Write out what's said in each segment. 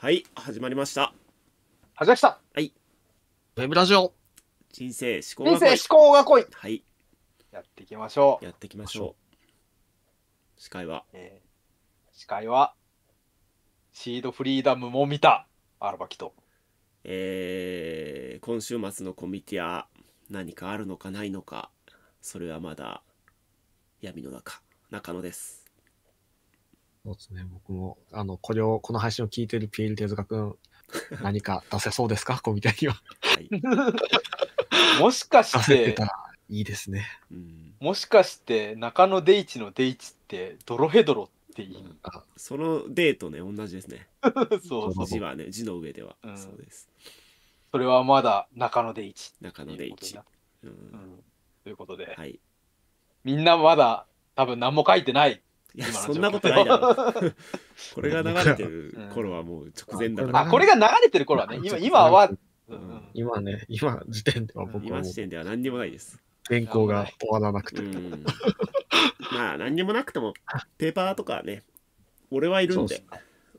はい始まりました始まりましたはいウェブラジオ人生思考が濃い思考が濃いはいやっていきましょう、やっていきましょう司会はえー司会はシードフリーダムも見たアルバキとえー、今週末のコミティア何かあるのかないのかそれはまだ闇の中中野ですそうですね、僕も、あの、これを、この配信を聞いてるピール手塚君、何か出せそうですか小みたいには。はい、もしかして、出せたらいいですね。うん、もしかして、中野デイチのデイチって、ドロヘドロっていい、うあそのデートね、同じですね。そうそう。字はね、字の上では、うん、そうです。それはまだ中野デイチ。中野デイチ。うん、ということで、はい、みんなまだ多分何も書いてないいやそんなことないだろ これが流れてる頃はもう直前だから、あこれが流れてる頃はね今今は、うん、今ね今時点では僕は今時点では何にもないです原稿が終わらなくて、うん、まあ何にもなくてもペーパーとかね俺はいるんで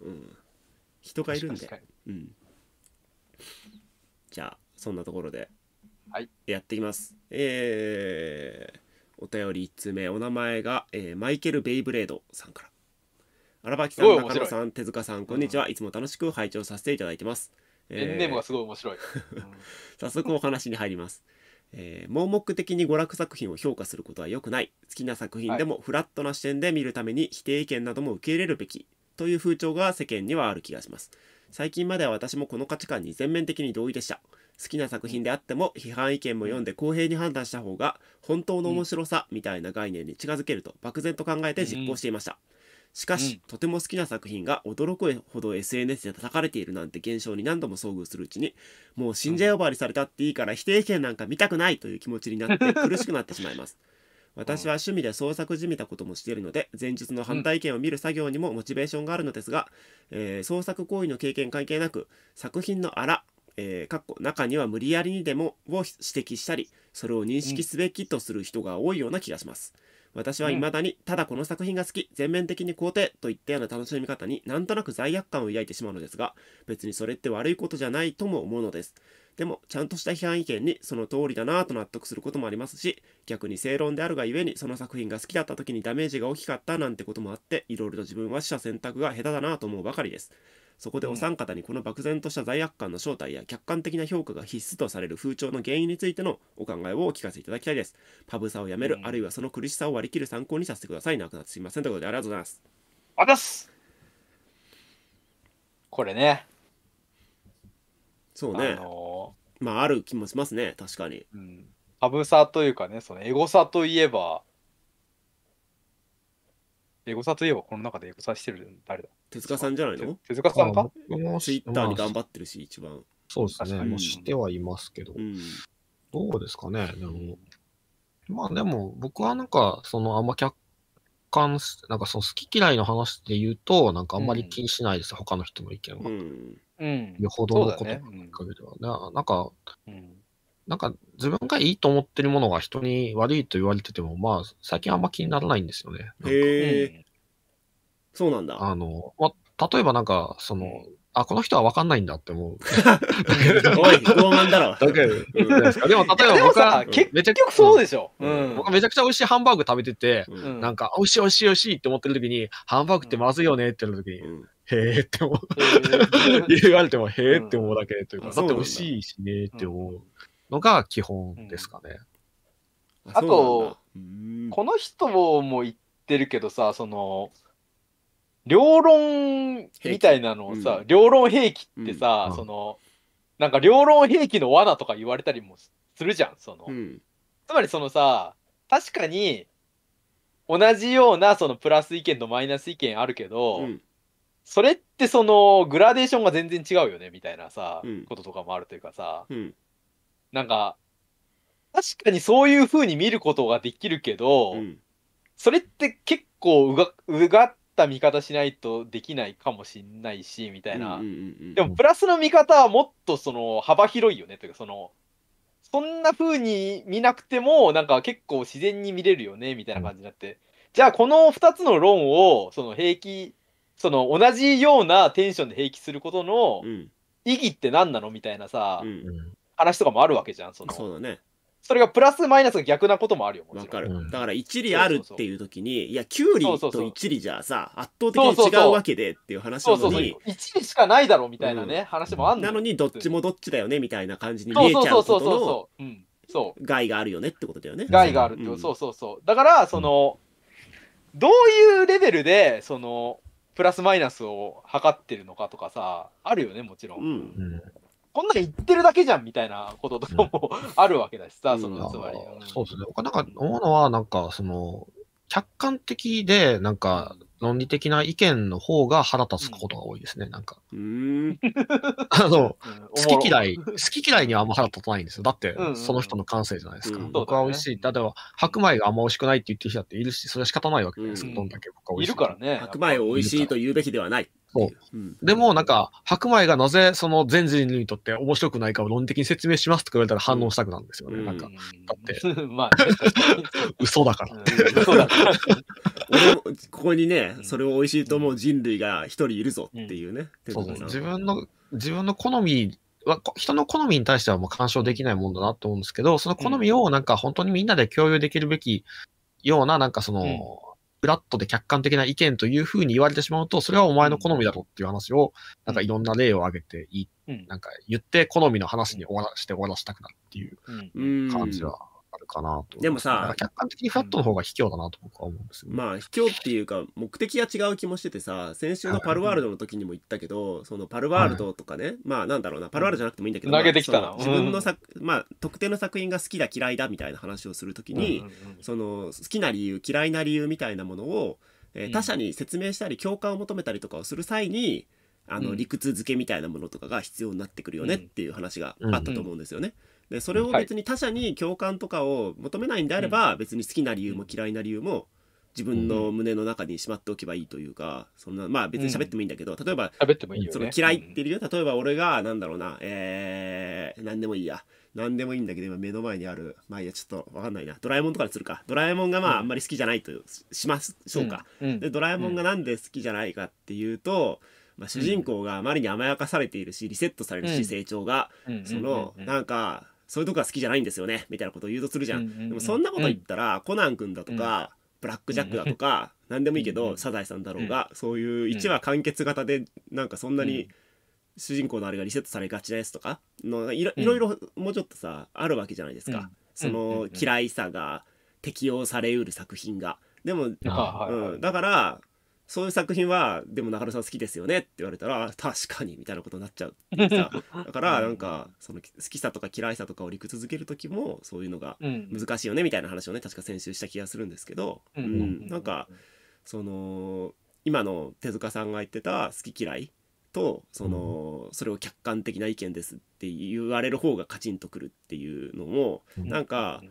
うん、人がいるんで、うん、じゃあそんなところでやっていきます、えーお便り1通目お名前が、えー、マイケル・ベイブレードさんから荒牧さん中野さん手塚さんこんにちは、うん、いつも楽しく拝聴させていただいてます、えエンネームがすごい面白い、早速お話に入りますえー、盲目的に娯楽作品を評価することは良くない好きな作品でもフラットな視点で見るために否定意見なども受け入れるべきという風潮が世間にはある気がします最近までは私もこの価値観に全面的に同意でした好きな作品であっても批判意見も読んで公平に判断した方が本当の面白さみたいな概念に近づけると漠然と考えて実行していました。しかし、とても好きな作品が驚くほど SNS で叩かれているなんて現象に何度も遭遇するうちにもう信者呼ばわりされたっていいから否定意見なんか見たくないという気持ちになって 苦しくなってしまいます。私は趣味で創作じみたこともしているので前述の反対意見を見る作業にもモチベーションがあるのですが、えー、創作行為の経験関係なく作品のあらえー、中には無理やりにでもを指摘したりそれを認識すべきとする人が多いような気がします、私は未だにただこの作品が好き全面的に肯定といったような楽しみ方になんとなく罪悪感を抱いてしまうのですが別にそれって悪いことじゃないとも思うのですでもちゃんとした批判意見にその通りだなぁと納得することもありますし逆に正論であるがゆえにその作品が好きだった時にダメージが大きかったなんてこともあっていろいろと自分は死者選択が下手だなぁと思うばかりですそこでお三方にこの漠然とした罪悪感の正体や客観的な評価が必須とされる風潮の原因についてのお考えをお聞かせいただきたいですパブサをやめる、あるいはその苦しさを割り切る参考にさせてくださいなくなってすみませんということでありがとうございますあざすこれねそうね、あのー、まあある気もしますね確かに、うん、パブサというかねそのエゴサといえばエゴサといえばこの中でエゴサしてる誰だ手塚さんじゃないの手塚さんかツイッターに頑張ってるし、一番。そうですね、もしてはいますけど、どうですかね、でも、まあでも、僕はなんか、そのあんま客観、なんかその好き嫌いの話で言うと、なんかあんまり気にしないです、他の人の意見は。うん、よほどのことかけではなんか、なんか自分がいいと思ってるものが人に悪いと言われてても、まあ、最近あんま気にならないんですよね。へえ、うん、そうなんだ。あの、まあ、例えばなんか、その、あ、この人は分かんないんだって思う。おい、傲慢だろ。だけ、でも、例えば僕は、結局そうでしょ。うん。僕めちゃくちゃ美味しいハンバーグ食べてて、うん、なんか、美味しい美味しい美味しいって思ってる時に、ハンバーグってまずいよねってな時に、うん、へえって思う。言われても、へえって思うだけというか、だって美味しいしねって思う。のが基本ですかね。うん、あと、この人も言ってるけどさ、その、両論みたいなのをさ、両論兵器ってさ、その、なんか両論兵器の罠とか言われたりもするじゃん、その。つまりそのさ、確かに、同じようなそのプラス意見とマイナス意見あるけど、うん、それってそのグラデーションが全然違うよねみたいなさ、うん、こととかもあるというかさ、うなんか、確かにそういう風に見ることができるけど、うん、それって結構うが、うがった見方しないとできないかもしんないし、みたいな。でも、プラスの見方はもっとその幅広いよね、というか、その、そんな風に見なくても、なんか結構自然に見れるよね、みたいな感じになって。うん、じゃあ、この2つの論を、その平気、その同じようなテンションで平気することの意義って何なのみたいなさ、うん話とかもあるわけじゃん、その。そうだね。それがプラスマイナスが逆なこともあるよ、わかる。だから一理あるっていう時に、いや、9理と一理じゃさ、圧倒的に違うわけでっていう話なのに。そうそう一理しかないだろみたいなね、話もあんなのに、どっちもどっちだよねみたいな感じに見えちゃうそうとのそう害があるよねってことだよね。害があるってそうそうそう。だから、その、どういうレベルで、その、プラスマイナスを測ってるのかとかさ、あるよね、もちろん。うんこんなん言ってるだけじゃんみたいなこととかもあるわけだしさ、そのつまり。そうですね。僕なんか思うのは、なんかその、客観的で、なんか、論理的な意見の方が腹立つことが多いですね、なんか。うん。あの、好き嫌い、好き嫌いにはあんま腹立たないんですよ。だって、その人の感性じゃないですか。僕は美味しい。例えば、白米があんま美味しくないって言ってる人だっているし、それは仕方ないわけですか、どんだけ僕は美味しい。いるからね。白米を美味しいと言うべきではない。そう。でも、なんか、白米がなぜその全人類にとって面白くないかを論理的に説明しますとて言われたら反応したくなるんですよね。うん、なんか、だって。まあ、嘘だから。ここにね、それを美味しいと思う人類が一人いるぞっていうね。そうそう。自分の、自分の好みは人の好みに対してはもう干渉できないもんだなと思うんですけど、その好みをなんか本当にみんなで共有できるべきような、なんかその、フラットで客観的な意見というふうに言われてしまうと、それはお前の好みだろっていう話を、なんかいろんな例を挙げてい、うん、なんか言って好みの話に終わらして終わらせたくなるっていう感じはるかなと。でもさ、客観的にファットの方が卑怯だなと僕は思うんですよ、ね、まあ卑怯っていうか、目的が違う気もしててさ、先週のパルワールドの時にも言ったけど、そのパルワールドとかね、はい、まあなんだろうな、パルワールドじゃなくてもいいんだけど、投げてきた自分の作、うん、まあ特定の作品が好きだ嫌いだみたいな話をするときに、うんその好きな理由、嫌いな理由みたいなものを、えー、他者に説明したり共感を求めたりとかをする際に、あの理屈付けみたいなものとかが必要になってくるよねっていう話があったと思うんですよね。うんうんでそれを別に他者に共感とかを求めないんであれば、別に好きな理由も嫌いな理由も自分の胸の中にしまっておけばいいというか、そんなまあ別に喋ってもいいんだけど、例えば喋ってもいいその嫌いっていう例えば俺がなんだろうなえー、何でもいいや何でもいいんだけど今目の前にあるまあいやちょっと分かんないなドラえもんとかにするかドラえもんがまああんまり好きじゃないとしましょうか、でドラえもんがなんで好きじゃないかっていうと、まあ、主人公があまりに甘やかされているしリセットされるし、成長が、そのなんかそういうとこが好きじゃないんですよねみたいなことを言うとするじゃんうんうんうん、でもそんなこと言ったら、うん、コナン君だとか、ブラック・ジャックだとか、うん、何でもいいけど、サザエさんだろうが、そういう1話完結型でなんかそんなに主人公のあれがリセットされがちですとかのいろいろもうちょっとさあるわけじゃないですか、その嫌いさが適用されうる作品が。でも、うん、だからそういう作品はでも中野さん好きですよねって言われたら 確かにみたいなことになっちゃうっていう だからなんかその好きさとか嫌いさとかを理屈続ける時もそういうのが難しいよねみたいな話をね確か先週した気がするんですけど、うん、なんかその今の手塚さんが言ってた好き嫌いとそのそれを客観的な意見ですって言われる方がカチンとくるっていうのもなんか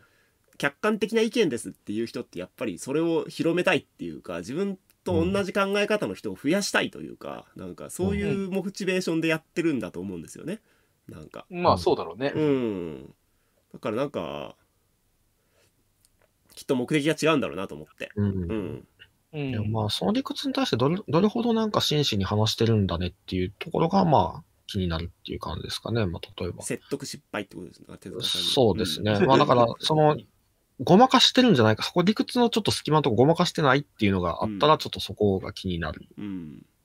客観的な意見ですっていう人ってやっぱりそれを広めたいっていうか自分と同じ考え方の人を増やしたいというか、うん、なんかそういうモチベーションでやってるんだと思うんですよね。なんか。まあそうだろうね。うん。だからなんか、きっと目的が違うんだろうなと思って。うん。うん、いやまあその理屈に対してどれどれほどなんか真摯に話してるんだねっていうところがまあ気になるっていう感じですかね、まあ、例えば。説得失敗ってことですね、そうですね。まあだから、そのごまかしてるんじゃないか、そこ理屈のちょっと隙間とかごまかしてないっていうのがあったら、ちょっとそこが気になる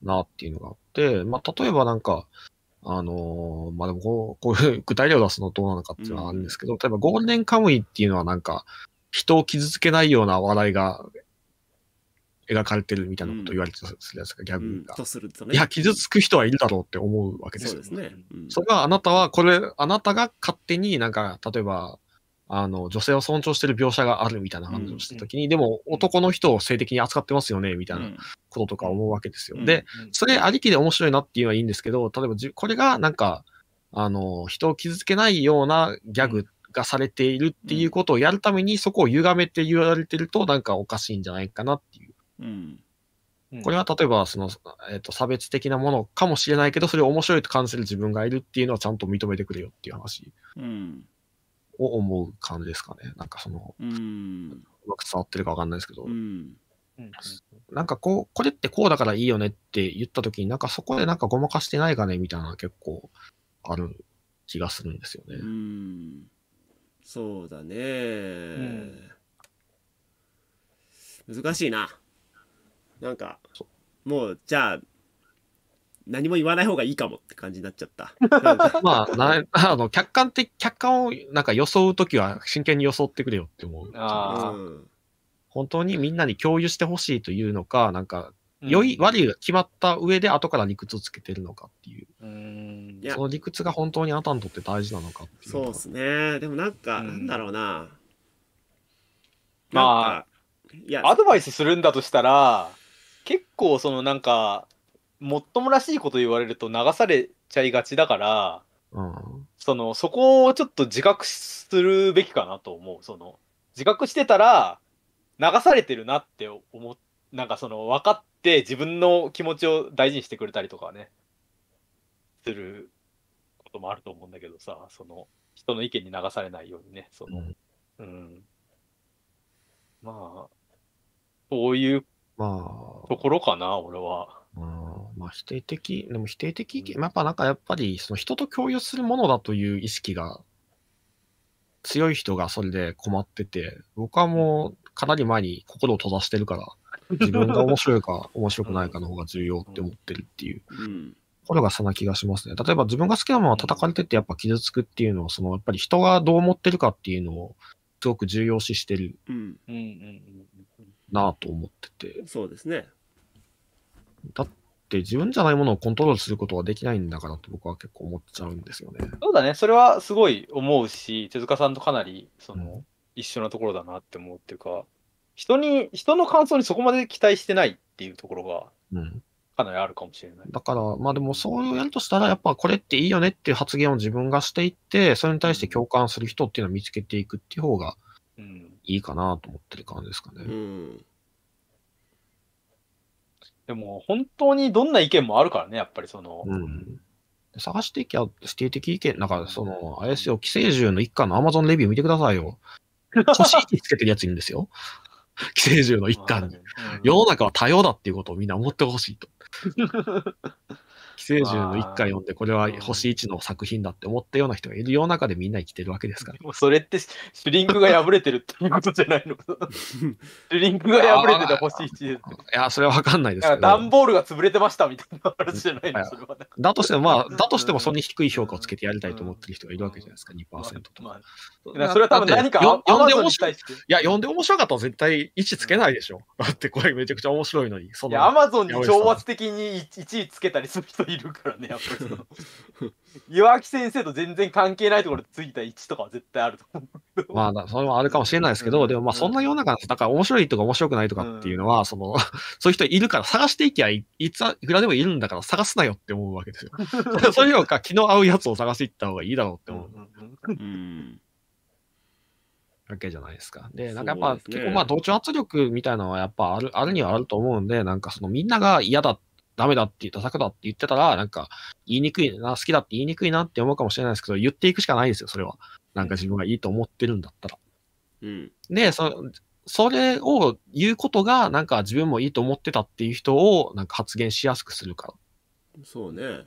なっていうのがあって、まあ、例えばなんか、あのー、まあ、でもこう、こういう具体例を出すのどうなのかっていうのはあるんですけど、うん、例えばゴールデンカムイっていうのはなんか、人を傷つけないような笑いが描かれてるみたいなことを言われてたするやつが、うん、ギャグが、うんね、いや、傷つく人はいるだろうって思うわけですよ。そうですね。それはあなたは、これ、あなたが勝手になんか、例えば、あの、女性を尊重してる描写があるみたいな話をしたときに、うんうん、でも男の人を性的に扱ってますよね、みたいなこととか思うわけですよ。うんうん、で、それありきで面白いなっていうのはいいんですけど、例えばこれがなんか、あの、人を傷つけないようなギャグがされているっていうことをやるために、そこを歪めて言われてると、なんかおかしいんじゃないかなっていう。うんこれは例えばその、えーと、と差別的なものかもしれないけど、それを面白いと感じる自分がいるっていうのはちゃんと認めてくれよっていう話。うんを思う感じですかね。なんかその、うん、まく伝わってるかわかんないですけど。うんなんかこう、これってこうだからいいよねって言ったときに、なんかそこでなんかごまかしてないかねみたいな結構ある気がするんですよね。うん。そうだね、うん、難しいな。なんか、もう、じゃあ、何も言わない方がいいかもって感じになっちゃった。まあ、な あの客観的、客観をなんか装うときは真剣に装ってくれよって思う。あ本当にみんなに共有してほしいというのか、なんか、良い、悪いが決まった上で後から理屈をつけてるのかっていう。うんその理屈が本当にあなたにとって大事なのかっていう。そうですね。でもなんか、なんだろうな。まあ、いや、アドバイスするんだとしたら、結構そのなんか、もっともらしいこと言われると流されちゃいがちだから、うん、そのそこをちょっと自覚するべきかなと思うその自覚してたら流されてるなって思なんかその分かって自分の気持ちを大事にしてくれたりとかねすることもあると思うんだけどさその人の意見に流されないようにねその、うん、うん、まあそういうところかな、まあ、俺は。うんまあ、否定的、でも否定的やっぱなんかやっぱりその人と共有するものだという意識が強い人がそれで困ってて、僕はもうかなり前に心を閉ざしてるから、自分が面白いか 面白くないかの方が重要って思ってるっていう。これがそんな気がしますね。例えば自分が好きなものは叩かれててやっぱ傷つくっていうのは、そのやっぱり人がどう思ってるかっていうのをすごく重要視してるなぁと思ってて。そうですね。だってって自分じゃないものをコントロールすることはできないんだからって僕は結構思っちゃうんですよね。そうだね、それはすごい思うし、手塚さんとかなりその、うん、一緒なところだなって思うっていうか、人に、人の感想にそこまで期待してないっていうところが、うんかなりあるかもしれない。だから、まあでもそういうやるとしたら、やっぱこれっていいよねっていう発言を自分がしていって、それに対して共感する人っていうのを見つけていくっていう方がいいかなと思ってる感じですかね。うん、うんでも本当にどんな意見もあるからね、やっぱりその。うん、探していきゃ、否定的意見、なんかその、あれですよ、寄生獣の一家の Amazon レビュー見てくださいよ。腰きつけてるやついるんですよ。寄生獣の一家に。世の中は多様だっていうことをみんな思ってほしいと。寄生獣の一回読んで、これは星一の作品だって思ったような人がいる世の中でみんな生きてるわけですから。もうそれって、シュリンクが破れてるっていうことじゃないのか シュリンクが破れてた星一です。いや、それはわかんないですけど。段ボールが潰れてましたみたいな話じゃないの、それは。だとしても、まあ、だとしてもそんな低い評価をつけてやりたいと思ってる人がいるわけじゃないですか、2%とまあまあ、それは多分何か読んで面白い。いや、読んで面白かったら絶対位置つけないでしょ。だってこれめちゃくちゃ面白いのに。いや、アマゾンに挑発的に1位つけたりする人いるからねやっぱりその岩木先生と全然関係ないところでついた位置とかは絶対あると思うまあそれはあるかもしれないですけど、うん、でもまあそんな世の中だかか面白いとか面白くないとかっていうのは、うん、そのそういう人いるから探していきゃいついくらでもいるんだから探すなよって思うわけですよ そういうのか気の合うやつを探していった方がいいだろうって思う、うん、わけじゃないですか。で、なんかやっぱ、ね、結構まあ同調圧力みたいなのはやっぱある、あるにはあると思うんで、なんかそのみんなが嫌だってダメだって、ダサくだって言ってたら、なんか、言いにくいな、好きだって言いにくいなって思うかもしれないですけど、言っていくしかないですよ、それは。なんか自分がいいと思ってるんだったら。うん。で、そそれを言うことが、なんか自分もいいと思ってたっていう人を、なんか発言しやすくするから。そうね。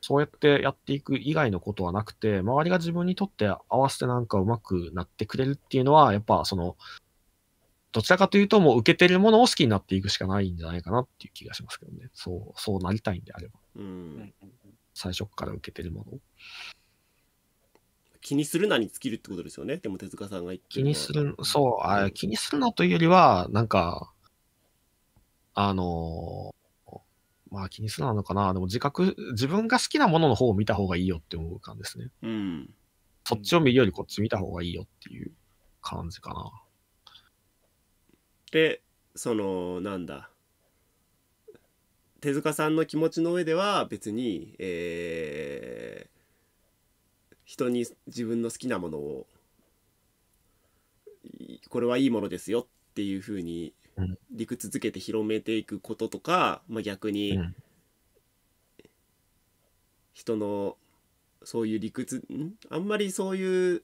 そうやってやっていく以外のことはなくて、周りが自分にとって合わせてなんかうまくなってくれるっていうのは、やっぱその、どちらかというと、もう受けてるものを好きになっていくしかないんじゃないかなっていう気がしますけどね。そう、そうなりたいんであれば。うん。最初から受けてるものを。気にするなに尽きるってことですよね。でも手塚さんが言って気にする、そう、あ気にするなというよりは、なんか、あのー、まあ気にするなのかな。でも自覚、自分が好きなものの方を見た方がいいよって思う感じですね。うん。そっちを見るよりこっち見た方がいいよっていう感じかな。でそのなんだ手塚さんの気持ちの上では別に、えー、人に自分の好きなものをこれはいいものですよっていうふうに理屈づけて広めていくこととか、まあ、逆に人のそういう理屈んあんまりそういう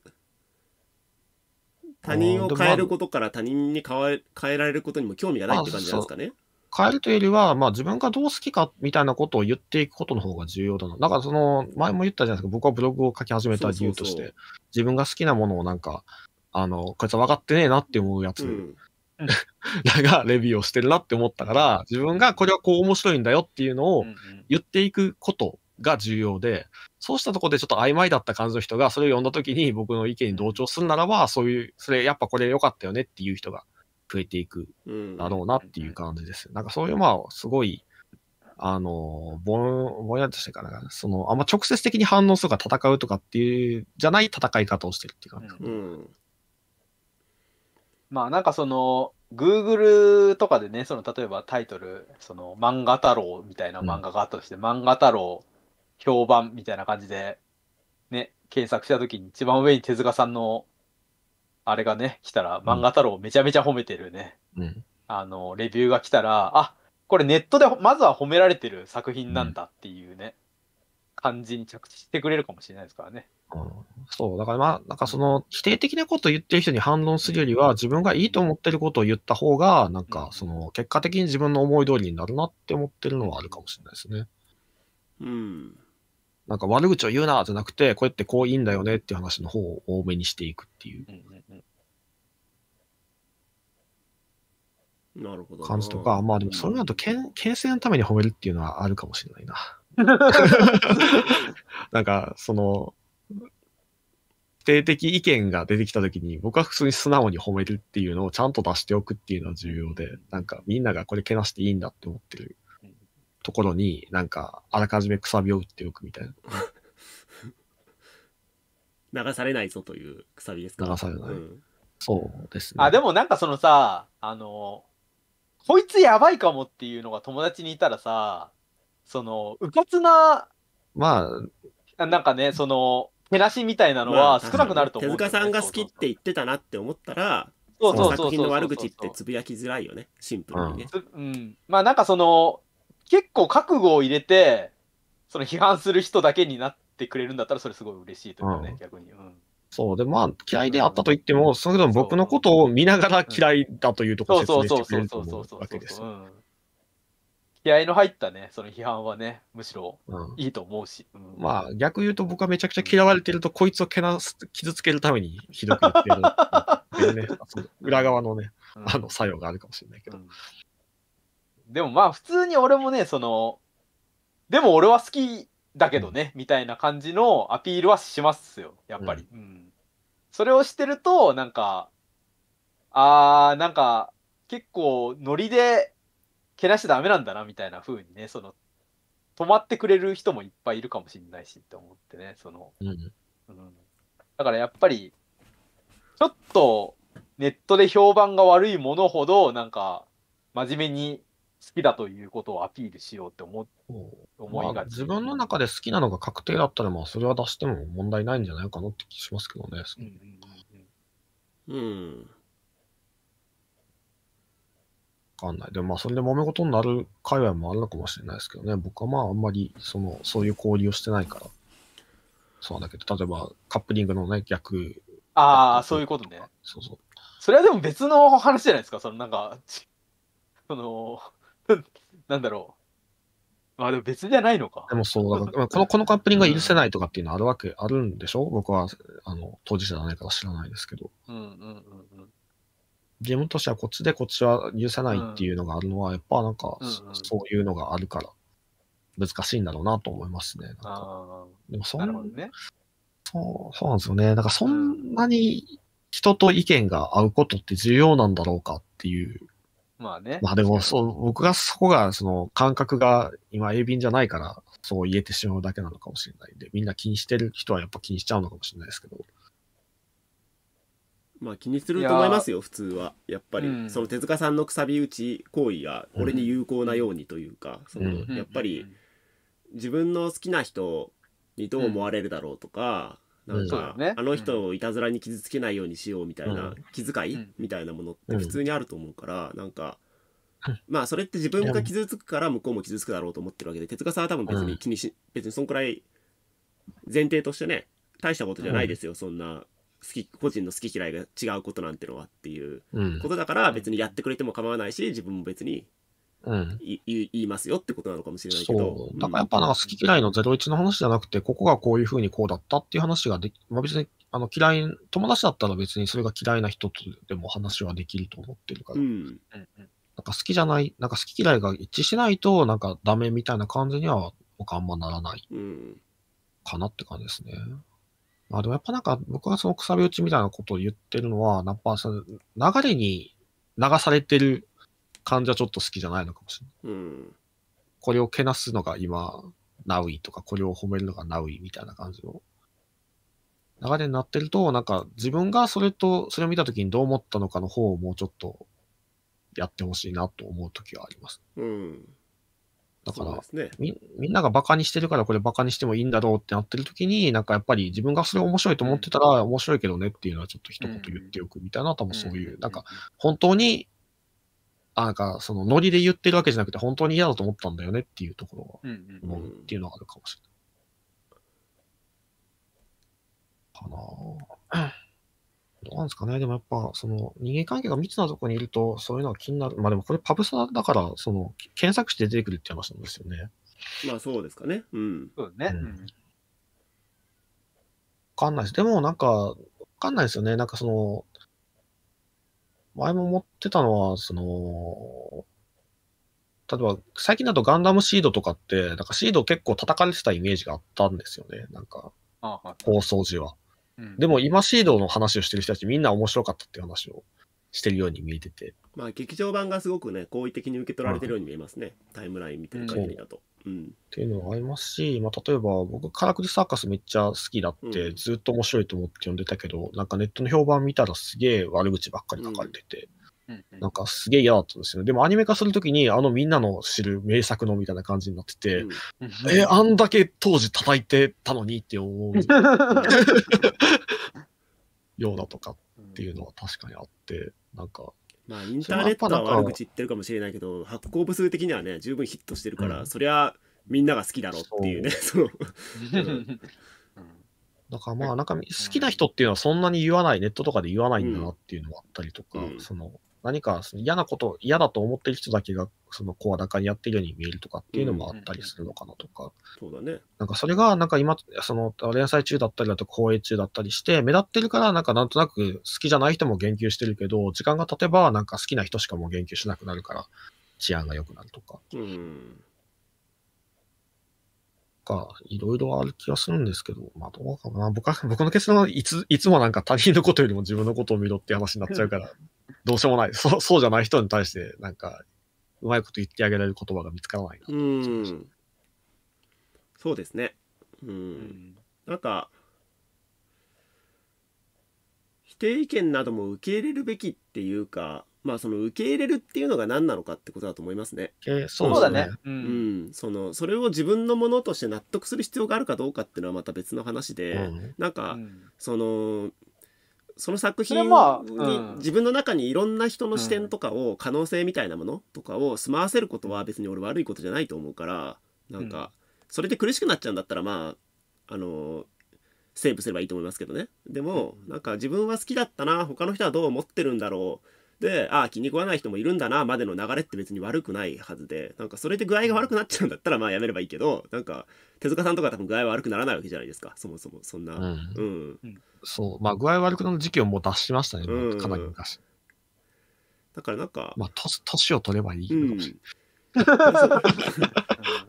他人を変えることから他人に変え変えられることにも興味がないって感じなんですかね。変えるというよりは、まあ、自分がどう好きかみたいなことを言っていくことの方が重要だな。だからその、前も言ったじゃないですか、僕はブログを書き始めた理由として、自分が好きなものをなんか、あの、こいつは分かってねえなって思うやつ、うん がレビューをしてるなって思ったから、自分がこれはこう面白いんだよっていうのを言っていくことが重要で、そうしたところでちょっと曖昧だった感じの人が、それを読んだ時に僕の意見に同調するならば、そういう、それやっぱこれ良かったよねっていう人が増えていくだろうなっていう感じです。なんかそういう、まあ、すごい、あの、ぼん、ぼんやりとしてかな、その、あんま直接的に反応するか戦うとかっていう、じゃない戦い方をしてるっていう感じ、うんうん、まあ、なんかその、Google とかでね、その、例えばタイトル、その、漫画太郎みたいな漫画があったとして、うん、漫画太郎評判みたいな感じで、ね、検索した時に一番上に手塚さんの、あれがね、来たら、漫画太郎をめちゃめちゃ褒めてるね、うん、あの、レビューが来たら、あ、これネットでまずは褒められてる作品なんだっていうね、感じに着地してくれるかもしれないですからね。うん、そう、だからまあ、なんかその否定的なことを言ってる人に反論するよりは、自分がいいと思ってることを言った方が、なんかその結果的に自分の思い通りになるなって思ってるのはあるかもしれないですね。うん。なんか悪口を言うなじゃなくて、こうやってこういいんだよねっていう話の方を多めにしていくっていうなるほど。感じとか、まあでもそれだとけん、牽制のために褒めるっていうのはあるかもしれないな。なんか、その、定的意見が出てきたときに、僕は普通に素直に褒めるっていうのをちゃんと出しておくっていうのは重要で、なんかみんながこれけなしていいんだって思ってるところになんかあらかじめくさびを打っておくみたいな。流されないぞというくさびですか流されない、うん、そうですねあでもなんかそのさあのこいつやばいかもっていうのが友達にいたらさそのうかつなまあなんかねその手なしみたいなのは少なくなると思う、ね、まあ、手塚さんが好きって言ってたなって思ったらそうそうそう作品の悪口ってつぶやきづらいよねシンプルにね、うん、まあなんかその結構覚悟を入れて、その批判する人だけになってくれるんだったら、それすごい嬉しいというかね、うん、逆に。うんそう。で、まあ、嫌いであったと言っても、それでも僕のことを見ながら嫌いだというところを説明してくれると思うわけですう気合の入ったね、その批判はね、むしろいいと思うし。うん、まあ、逆言うと僕はめちゃくちゃ嫌われてると、こいつをけなす傷つけるためにひどく言ってるっていうね、裏側のね、あの作用があるかもしれないけど。うんでもまあ普通に俺もね、その、でも俺は好きだけどね、みたいな感じのアピールはしますよ、やっぱり。うん、うん、それをしてると、なんか、あー、なんか、結構ノリでけなしちゃダメなんだな、みたいな風にね、その、止まってくれる人もいっぱいいるかもしれないし、って思ってね、その、うん、うん、だからやっぱり、ちょっと、ネットで評判が悪いものほど、なんか、真面目に好きだということをアピールしようって思思いが、まあ、自分の中で好きなのが確定だったら、まあ、それは出しても問題ないんじゃないかなって気しますけどね。うんうん、うんうんかんない。でもまあそれで揉め事になる界隈もあるのかもしれないですけどね。僕はまああんまりそのそういう交流をしてないから。そうだけど、例えばカップリングのね、逆。ああ、そういうことね。そうそう。それはでも別の話じゃないですか。そのなんか、その、なんだろう。まあでも別じゃないのか。でもそう、だからこのこのカップリングが許せないとかっていうのはあるわけ、あるんでしょ僕はあの当事者じゃないから知らないですけど。うんうんうんうん。自分としてはこっちでこっちは許せないっていうのがあるのは、やっぱなんか、うんうんそういうのがあるから難しいんだろうなと思いますね。あでもそなんるね。そうそうなんですよね。だからそんなに人と意見が合うことって重要なんだろうかっていうまあね。まあでも、そう、僕がそこが、その感覚が今鋭敏じゃないから、そう言えてしまうだけなのかもしれないで、みんな気にしてる人はやっぱ気にしちゃうのかもしれないですけど。まあ気にすると思いますよ、普通は。やっぱり、うん、その手塚さんのくさび打ち行為が俺に有効なようにというか、うん、その、うん、やっぱり、自分の好きな人にどう思われるだろうとか、なんか、ね、あの人をいたずらに傷つけないようにしようみたいな、気遣い、みたいなものって普通にあると思うから、なんか、まあそれって自分が傷つくから向こうも傷つくだろうと思ってるわけで手塚さんは多分別に気にし、別にそんくらい前提としてね大したことじゃないですよ、そんな好き個人の好き嫌いが違うことなんてのはっていうことだから別にやってくれても構わないし自分も別にうん、い言いますよってことなのかもしれないけど。だからやっぱ好き嫌いの01の話じゃなくて、ここがこういうふうにこうだったっていう話ができ、まあ、別にあの嫌い、友達だったら別にそれが嫌いな人とでも話はできると思ってるから。うん、なんか好きじゃない、なんか好き嫌いが一致しないと、なんかダメみたいな感じには僕あんまならないかなって感じですね。まあでもやっぱなんか僕がそのくさび打ちみたいなことを言ってるのは、やっぱその流れに流されてる患者ちょっと好きじゃないのかもしれない。うん、これをけなすのが今、ナウイとか、これを褒めるのがナウイみたいな感じの流れになってると、なんか自分がそれと、それを見た時にどう思ったのかの方をもうちょっとやってほしいなと思う時はあります。うん。だから、ね、みみんながバカにしてるからこれバカにしてもいいんだろうってなってる時に、なんかやっぱり自分がそれ面白いと思ってたら面白いけどねっていうのはちょっと一言言っておくみたいな、多分そういう、なんか本当にあなんか、その、ノリで言ってるわけじゃなくて、本当に嫌だと思ったんだよねっていうところは、うんうん、っていうのがあるかもしれない。かなどうなんですかね。でもやっぱ、その、人間関係が密なとこにいると、そういうのは気になる。まあでもこれパブサだから、その、検索して出てくるって話なんですよね。まあそうですかね。うん。そうね。うん、わかんないです。でもなんか、わかんないですよね。なんかその、前も持ってたのは、その、例えば、最近だとガンダムシードとかって、なんかシード結構叩かれてたイメージがあったんですよね。なんか、放送時は。うん、でも今シードの話をしてる人たちみんな面白かったっていう話をしてるように見えてて。まあ劇場版がすごくね、好意的に受け取られてるように見えますね。うん、タイムライン見てる限りだと。っていうのがありますし、まあ、例えば僕、からくリサーカスめっちゃ好きだって、うん、ずっと面白いと思って読んでたけど、なんかネットの評判見たらすげえ悪口ばっかり書かれてて、うんなんかすげえ嫌だったんですよね。でもアニメ化するときに、あのみんなの知る名作のみたいな感じになってて、え、あんだけ当時叩いてたのにって思う ようだとかっていうのは確かにあって、なんかまあインターネットは悪口言ってるかもしれないけど発行部数的にはね十分ヒットしてるから、うん、そりゃみんなが好きだろうっていうねそうだからまあなんか好きな人っていうのはそんなに言わないネットとかで言わないんだなっていうのもあったりとか、うん、その何かその嫌なこと、嫌だと思ってる人だけが、その声高にやってるように見えるとかっていうのもあったりするのかなとか。そうだね。なんかそれが、なんか今、その連載中だったりだとか、公演中だったりして、目立ってるから、なんかなんとなく好きじゃない人も言及してるけど、時間が経てば、なんか好きな人しかもう言及しなくなるから、治安が良くなるとか。うん。か、いろいろある気がするんですけど、まあどうかな。僕は、僕の結論はいつ、いつもなんか他人のことよりも自分のことを見ろって話になっちゃうから、どうしようもない。そう、そうじゃない人に対して、なんか、うまいこと言ってあげられる言葉が見つからないなと思そうですね。うん。なんか、否定意見なども受け入れるべきっていうか、まあその受け入れるっていうのが何なのかってことだと思いますね。えー、そうだね。うん、うん、そのそれを自分のものとして納得する必要があるかどうかっていうのはまた別の話で、うん、なんか、うん、そのその作品に自分の中にいろんな人の視点とかを可能性みたいなものとかを住まわせることは別に俺悪いことじゃないと思うからなんかそれで苦しくなっちゃうんだったらまああのセーブすればいいと思いますけどねでもなんか自分は好きだったな他の人はどう思ってるんだろうで、ああ、気に食わない人もいるんだな、までの流れって別に悪くないはずで、なんかそれで具合が悪くなっちゃうんだったら、まあやめればいいけど、なんか、手塚さんとか多分具合悪くならないわけじゃないですか、そもそも、そんな。うん。うん、そう、まあ具合悪くなる時期をもう脱しましたね、うん、かなり昔。だからなんか。まあ、年を取ればいいかもしれない。うん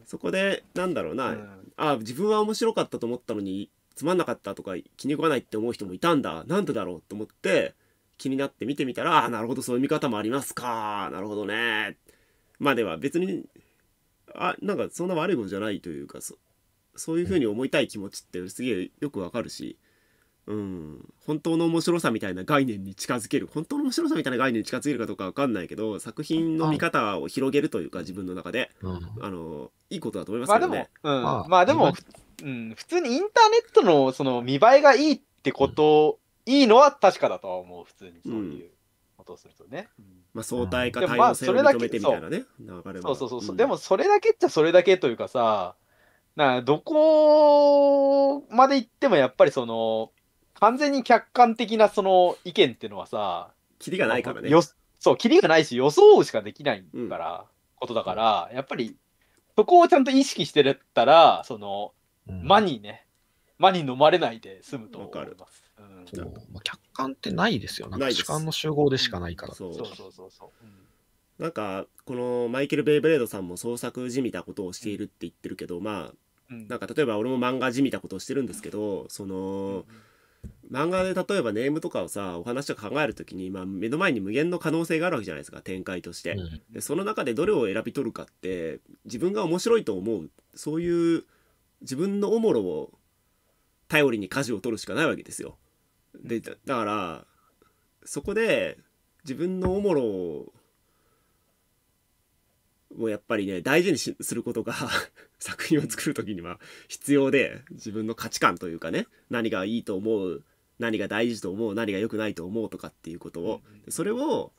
そこでなんだろうな、うん、あ自分は面白かったと思ったのにつまんなかったとか気に食わないって思う人もいたんだなんでだろうと思って気になって見てみたら、ああ、なるほど、そういう見方もありますか。なるほどね。までは別に、あ、なんかそんな悪いことじゃないというか、そそういうふうに思いたい気持ちってすげえよくわかるし、うん、本当の面白さみたいな概念に近づける、本当の面白さみたいな概念に近づけるかどうかわかんないけど、作品の見方を広げるというか、自分の中で、あの、いいことだと思いますけどね。まあでも、うん、まあでも、うん、普通にインターネットのその見栄えがいいってこと、うんいいのは確かだとは思う、普通にそういうことをするとね。まあ、相対化多様性を認めてみたいなね、流れそうそうそうそう、でもそれだけっちゃそれだけというかさ、などこまで行ってもやっぱりその、完全に客観的なその意見っていうのはさ、キリがないからね。よそう、キリがないし予想しかできないから、うん、ことだから、やっぱりそこをちゃんと意識してたら、その、うん、マにね、マに飲まれないで済むと思います。うん、まあ、客観ってないですよね。主観の集合でしかないから。うん、そうそうそうそうそう、なんかこのマイケル・ベイブレードさんも創作じみたことをしているって言ってるけどまあなんか例えば俺も漫画じみたことをしてるんですけどその漫画で例えばネームとかをさお話とか考える時に、まあ、目の前に無限の可能性があるわけじゃないですか展開として、でその中でどれを選び取るかって自分が面白いと思うそういう自分のおもろを頼りに舵を取るしかないわけですよ。でだからそこで自分のおもろをやっぱりね大事にすることが 作品を作る時には必要で自分の価値観というかね何がいいと思う何が大事と思う何が良くないと思うとかっていうことを、うん、それを、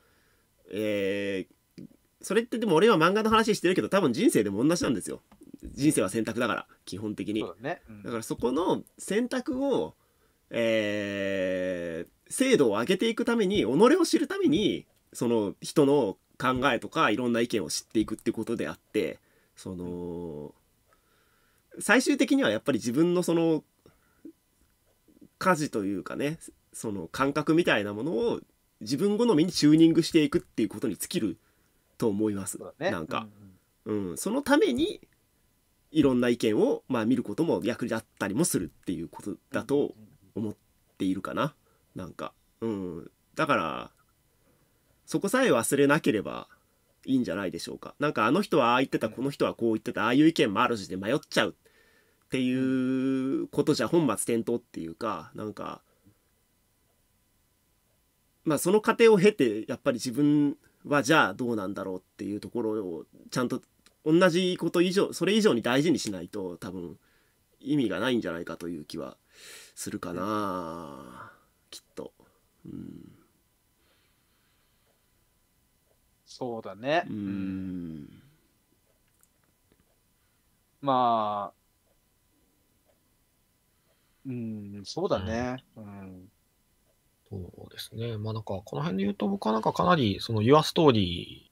えー、それってでも俺は漫画の話してるけど多分人生でも同じなんですよ人生は選択だから基本的に、ねうん、だからそこの選択をえー、精度を上げていくために己を知るためにその人の考えとかいろんな意見を知っていくってことであってその最終的にはやっぱり自分のその家事というかねその感覚みたいなものを自分好みにチューニングしていくっていうことに尽きると思います、ね、なんか、うん、うん、そのためにいろんな意見を、まあ、見ることも役立ったりもするっていうことだと思っているかななんかうんだからそこさえ忘れなければいいんじゃないでしょうかなんかあの人はああ言ってたこの人はこう言ってたああいう意見もあるしで迷っちゃうっていうことじゃ本末転倒っていうかなんかまあその過程を経てやっぱり自分はじゃあどうなんだろうっていうところをちゃんと同じこと以上それ以上に大事にしないと多分意味がないんじゃないかという気はするかなきっとうんそうだねうんまあうんそうだねうん、うんそうですね。まあなんか、この辺で言うと、僕はなんかかなり、その、ユアストーリ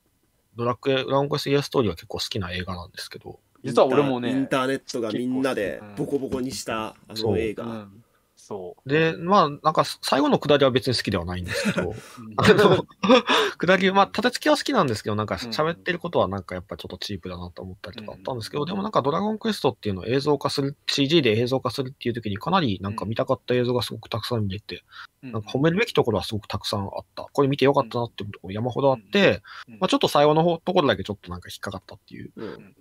ー、ドラクエ、ランクエストユアストーリーは結構好きな映画なんですけど、実は俺もねインターネットがみんなでボコボコにしたあの映画、うんそう。で、まあ、なんか、最後の下りは別に好きではないんですけど、あの、下り、まあ、立て付けは好きなんですけど、なんか、喋ってることはなんか、やっぱちょっとチープだなと思ったりとかあったんですけど、うん、でもなんか、ドラゴンクエストっていうのを映像化する、CG で映像化するっていう時に、かなりなんか見たかった映像がすごくたくさん見れて、なんか褒めるべきところはすごくたくさんあった。これ見てよかったなっていうところ山ほどあって、まあ、ちょっと最後のところだけちょっとなんか引っかかったっていう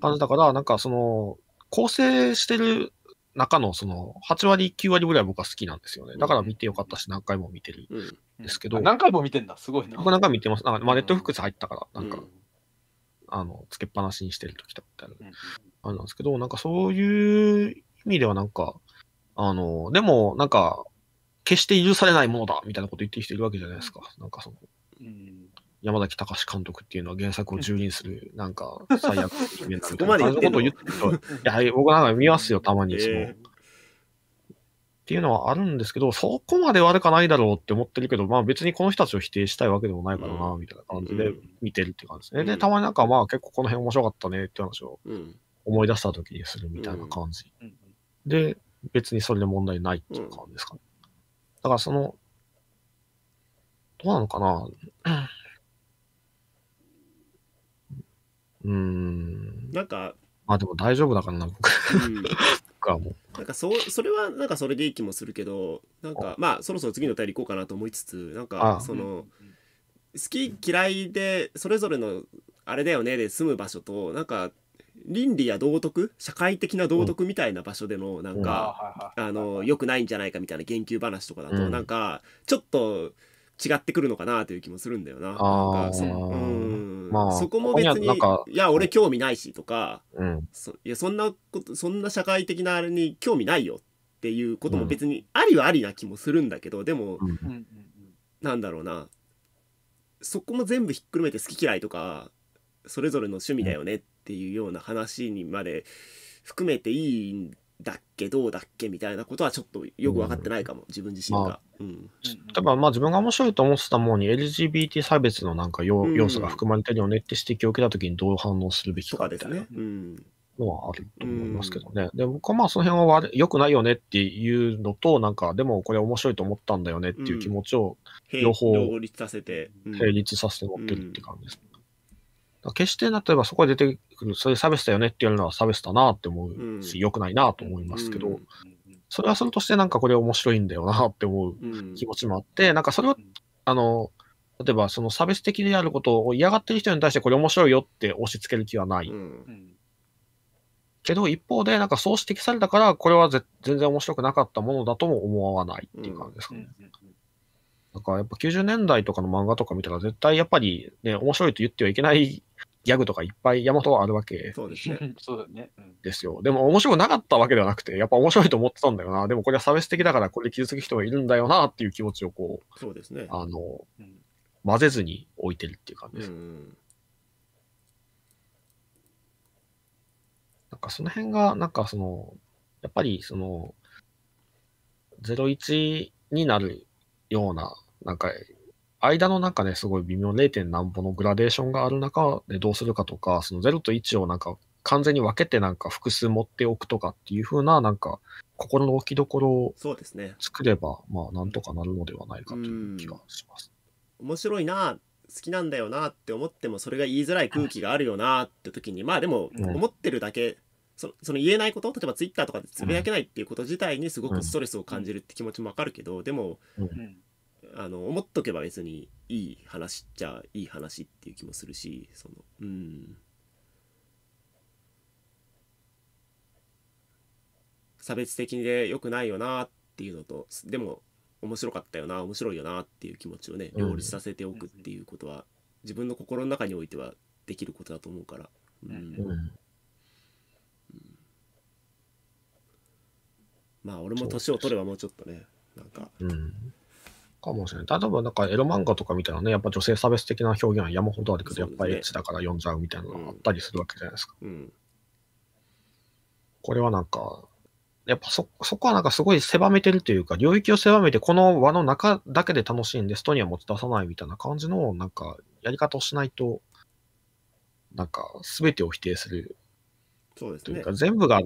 感じだから、なんか、その、構成してる中のその8割、9割ぐらい僕は好きなんですよね。だから見てよかったし、何回も見てるんですけど。うんうん、何回も見てんだ、すごいな。僕何回も見てます。なんかまあ、ネットフックス入ったから、なんか、うん、あの、つけっぱなしにしてる時とかみたいな、あれなんですけど、なんかそういう意味ではなんか、あの、でも、なんか、決して許されないものだみたいなこと言ってる人いるわけじゃないですか。なんかその、うん、山崎隆監督っていうのは原作を蹂躙する、なんか、最悪の夢なまでのこと言ってると、いや、僕なんか見ますよ、たまに、その、っていうのはあるんですけど、そこまで悪かないだろうって思ってるけど、まあ別にこの人たちを否定したいわけでもないからな、みたいな感じで見てるって感じですね。で、たまになんかまあ結構この辺面白かったねって話を思い出した時にするみたいな感じ。で、別にそれで問題ないっていう感じですかね。だからその、どうなのかなうん。なんか、まあでも大丈夫だからな、僕。うん、僕はもなんかそ、それはなんかそれでいい気もするけど、なんか、まあそろそろ次のおい行こうかなと思いつつ、なんか、その、好き嫌いで、それぞれの、あれだよね、で住む場所と、なんか、倫理や道徳社会的な道徳みたいな場所でのなんか、うん、あの良くないんじゃないかみたいな言及話とかだと、うん、なんかちょっと違ってくるのかなという気もするんだよな。なんかそのうんまあ、そこも別に、ここいや、俺興味ないしとか、うん、そいや、そんなこと、そんな社会的なあれに興味ないよっていうことも別にありはありな気もするんだけど、でも、うん、なんだろうな、そこも全部ひっくるめて好き嫌いとか、それぞれの趣味だよねっていうような話にまで含めていいんだっけどうだっけみたいなことはちょっとよく分かってないかも、自分自身が。うん、だからまあ自分が面白いと思ってたものに LGBT 差別のなんか要,、素が含まれてるよねって指摘を受けた時にどう反応するべきかみたいなのはあると思いますけどね。で僕はまあその辺は悪良くないよねっていうのとなんかでもこれ面白いと思ったんだよねっていう気持ちを両方、成立させて、並立させて持ってるって感じですね。決して、例えばそこで出てくる、そういう差別だよねっていうのは差別だなって思うし、良、うん、くないなと思いますけど、うん、それはそれとしてなんかこれ面白いんだよなって思う気持ちもあって、うん、なんかそれを、あの、例えばその差別的であることを嫌がってる人に対してこれ面白いよって押し付ける気はない。けど一方で、なんかそう指摘されたから、これは全然面白くなかったものだとも思わないっていう感じですかね。なんかやっぱ90年代とかの漫画とか見たら絶対やっぱりね、面白いと言ってはいけないギャグとかいっぱい山本はあるわけそうですね。ですよ。でも面白くなかったわけではなくて、やっぱ面白いと思ってたんだよな。でもこれは差別的だからこれ傷つく人がいるんだよなっていう気持ちをこう、そうですね。あの、うん、混ぜずに置いてるっていう感じです。うん、なんかその辺が、なんかその、やっぱりその、01になるような、なんか間のなんかね、すごい微妙 0. 点何歩のグラデーションがある中でどうするかとか、その0と1をなんか完全に分けてなんか複数持っておくとかっていう風な、なんか心の置きどころを作れば、ね、まあなんとかなるのではないかという気がします。面白いな好きなんだよなって思ってもそれが言いづらい空気があるよなって時にまあでも思ってるだけ、うん、そその言えないこと例えばツイッターとかでつぶやけないっていうこと自体にすごくストレスを感じるって気持ちもわかるけど、でも、うんあの思っとけば別にいい話っちゃいい話っていう気もするしそのうん差別的で良くないよなっていうのとでも面白かったよな面白いよなっていう気持ちをね両立させておくっていうことは、自分の心の中においてはできることだと思うから。うん、うんまあ俺も年を取ればもうちょっとねなんか、うん、かもしれない。例えばなんかエロ漫画とかみたいなね、やっぱ女性差別的な表現は山ほどあるけど、やっぱエッチだから読んじゃうみたいなのがあったりするわけじゃないですか。うん、これはなんか、やっぱそ、そこはなんかすごい狭めてるというか、領域を狭めて、この輪の中だけで楽しんで、ストには持ち出さないみたいな感じの、なんか、やり方をしないと、なんか、すべてを否定する。そうですね。というか、全部が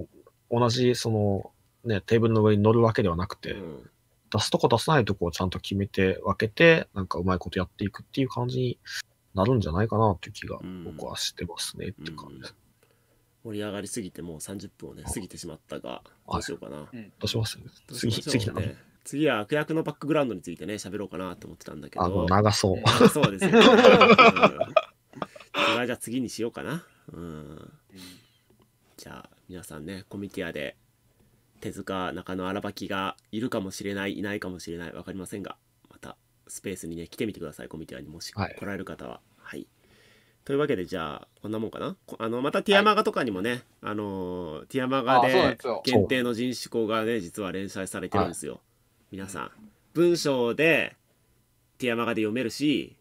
同じ、その、ね、テーブルの上に乗るわけではなくて、うん出すとこ出さないとこをちゃんと決めて分けて、なんかうまいことやっていくっていう感じになるんじゃないかなっていう気が僕はしてますねって感じ盛り上がりすぎてもう30分をね過ぎてしまったがどうしようかな。どうします次次だね。次は悪役のバックグラウンドについてね喋ろうかなと思ってたんだけど。長そう。長そうですね。じゃあ次にしようかな。うん。じゃあ皆さんねコミティアで手塚中野荒履がいるかもしれないいないかもしれない分かりませんがまたスペースにね来てみてくださいコミティアにもし来られる方は、はい、はい、というわけでじゃあこんなもんかなあのまたティアマガとかにもね、はい、あのティアマガで限定の人種校がね実は連載されてるんですよ、はい、皆さん文章でティアマガで読めるし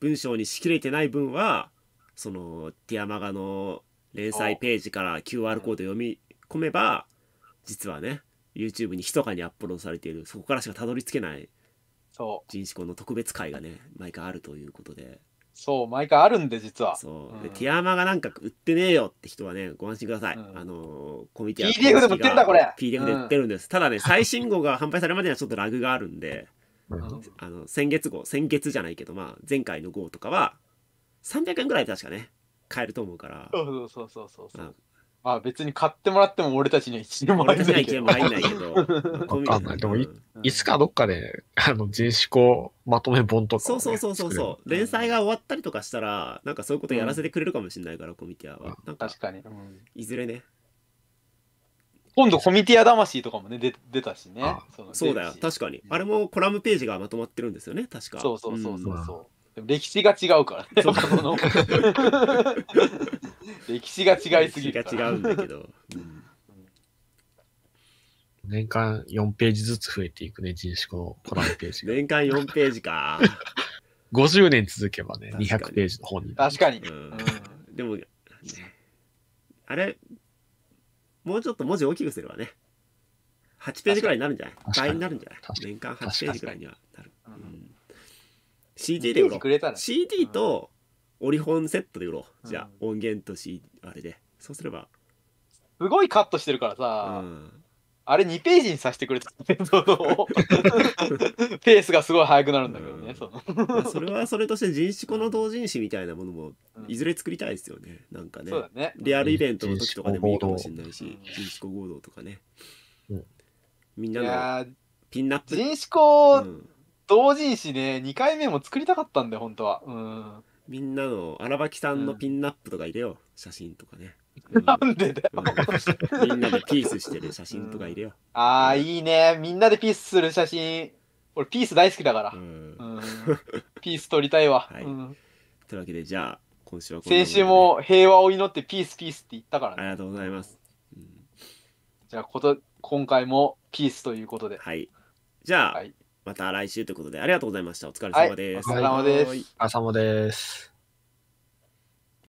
文章にしきれてない分はそのティアマガの連載ページから QR コード読み込めば実はね YouTube に密かにアップロードされているそこからしかたどり着けないそう人種この特別会がね毎回あるということでそう毎回あるんで実はそう、うんティアマがなんか売ってねえよって人はねご安心ください、うんあのーコミュニティア PDF で売ってんだこれ PDF で売ってるんです、ただね最新号が販売されるまでにはちょっとラグがあるんであの先月号先月じゃないけどまあ前回の号とかは300円ぐらいで確かね買えると思うから、そうそうそうそうそうまあまあ別に買ってもらっても俺たちには一円も入んないけど。入んないけど。わかんない。でもい、いつかどっかで、あの、人種こまとめ本とか、ね、そうそうそうそうそう。連載が終わったりとかしたら、なんかそういうことやらせてくれるかもしれないから、うん、コミティアは。なんか確かに、うん。いずれね。今度コミティア魂とかもね、出出たしね。ああそそうだよ、確かに。あれもコラムページがまとまってるんですよね、確か。そうそうそうそうそう。うん歴史が違うから そう 歴史が違いすぎる歴史が違うんだけど、うん、年間4ページずつ増えていくね人種のコラムページ年間4ページか50 年続けばね200ページの本に確かに、うん、でも、あれもうちょっと文字大きくすればね8ページくらいになるんじゃない倍になるんじゃない年間8ページくらいにはなる CD で売ろう。ね、CD とオリホンセットで売ろう。じゃあ、音源と c あれで。そうすれば。すごいカットしてるからさ、うん、あれ2ページにさせてくれた ペースがすごい速くなるんだけどね、うん、それはそれとして人種この同人誌みたいなものもいずれ作りたいですよね、うん、なんかねねリアルイベントの時とかでもいいかもしれないし人種行動とかね、みんなのピンナップ人種同人誌ね、2回目も作りたかったんだよ、本当は。うん。みんなの、荒牧さんのピンナップとか入れよう、写真とかね。うん、なんでだよ、うん、みんなでピースしてる写真とか入れよう。うん、ああ、いいね。みんなでピースする写真。俺、ピース大好きだから。うん。ピース撮りたいわ。はい。というわけで、じゃあ、今週は先週も平和を祈ってピースピースって言ったからね。ありがとうございます。じゃあ、こと、今回もピースということで。はい。じゃあ、はいまた来週ということで、ありがとうございました。お疲れ様です。はい、お疲れ様です。お疲れ様です。